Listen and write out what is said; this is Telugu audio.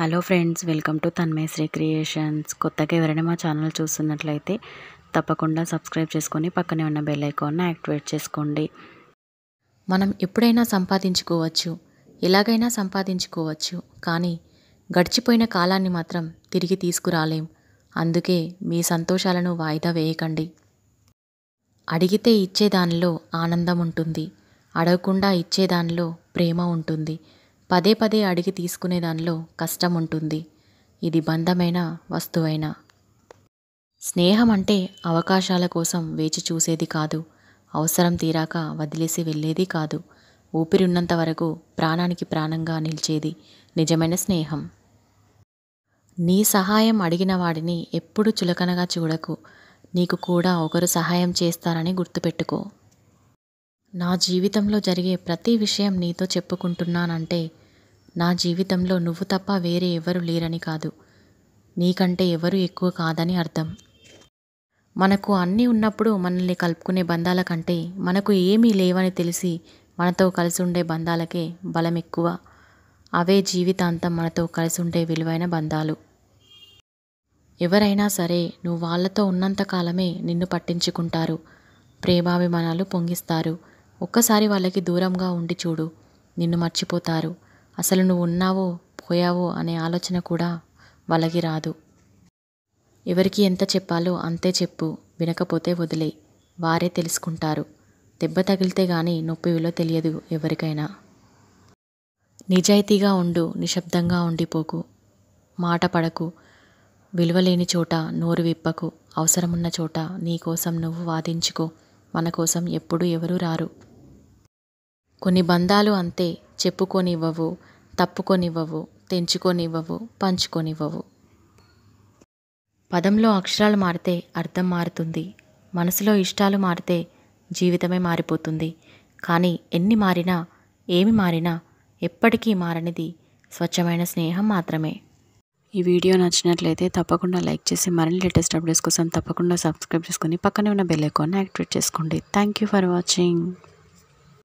hello friends welcome to Tanmaya Sri creations కొత్తగా ఎవరైనా మా ఛానల్ చూస్తున్నట్లయితే తప్పకుండా సబ్స్క్రైబ్ చేసుకొని పక్కనే ఉన్న బెల్ ఐకాన్ను యాక్టివేట్ చేసుకోండి మనం ఎప్పుడైనా సంపాదించుకోవచ్చు ఎలాగైనా సంపాదించుకోవచ్చు కానీ గడిచిపోయిన కాలాన్ని మాత్రం తిరిగి తీసుకురాలేం అందుకే మీ సంతోషాలను వాయిదా వేయకండి అడిగితే ఇచ్చేదానిలో ఆనందం ఉంటుంది అడగకుండా ఇచ్చేదానిలో ప్రేమ ఉంటుంది పదే పదే అడిగి తీసుకునే దానిలో కష్టం ఉంటుంది ఇది బంధమైన వస్తువైనా స్నేహం అంటే అవకాశాల కోసం వేచి చూసేది కాదు అవసరం తీరాక వదిలేసి వెళ్ళేది కాదు ఉన్నంత వరకు ప్రాణానికి ప్రాణంగా నిలిచేది నిజమైన స్నేహం నీ సహాయం అడిగిన వాడిని ఎప్పుడు చులకనగా చూడకు నీకు కూడా ఒకరు సహాయం చేస్తారని గుర్తుపెట్టుకో నా జీవితంలో జరిగే ప్రతి విషయం నీతో చెప్పుకుంటున్నానంటే నా జీవితంలో నువ్వు తప్ప వేరే ఎవరు లేరని కాదు నీకంటే ఎవరు ఎక్కువ కాదని అర్థం మనకు అన్నీ ఉన్నప్పుడు మనల్ని కలుపుకునే బంధాల కంటే మనకు ఏమీ లేవని తెలిసి మనతో కలిసి ఉండే బంధాలకే బలం ఎక్కువ అవే జీవితాంతం మనతో కలిసి ఉండే విలువైన బంధాలు ఎవరైనా సరే నువ్వు వాళ్ళతో ఉన్నంతకాలమే నిన్ను పట్టించుకుంటారు ప్రేమాభిమానాలు పొంగిస్తారు ఒక్కసారి వాళ్ళకి దూరంగా ఉండి చూడు నిన్ను మర్చిపోతారు అసలు నువ్వు ఉన్నావో పోయావో అనే ఆలోచన కూడా వాళ్ళకి రాదు ఎవరికి ఎంత చెప్పాలో అంతే చెప్పు వినకపోతే వదిలే వారే తెలుసుకుంటారు దెబ్బ తగిలితే గాని నొప్పి విలో తెలియదు ఎవరికైనా నిజాయితీగా ఉండు నిశ్శబ్దంగా ఉండిపోకు మాట పడకు విలువలేని చోట నోరు విప్పకు అవసరమున్న చోట నీకోసం నువ్వు వాదించుకో మన కోసం ఎప్పుడూ ఎవరూ రారు కొన్ని బంధాలు అంతే చెప్పుకొనివ్వవు తప్పుకొనివ్వవు తెంచుకొనివ్వవు పంచుకొనివ్వవు పదంలో అక్షరాలు మారితే అర్థం మారుతుంది మనసులో ఇష్టాలు మారితే జీవితమే మారిపోతుంది కానీ ఎన్ని మారినా ఏమి మారినా ఎప్పటికీ మారనిది స్వచ్ఛమైన స్నేహం మాత్రమే ఈ వీడియో నచ్చినట్లయితే తప్పకుండా లైక్ చేసి మరిన్ని లేటెస్ట్ అప్డేట్స్ కోసం తప్పకుండా సబ్స్క్రైబ్ చేసుకుని పక్కనే ఉన్న బెల్ ఐకాన్ని యాక్టివేట్ చేసుకోండి థ్యాంక్ యూ ఫర్ వాచింగ్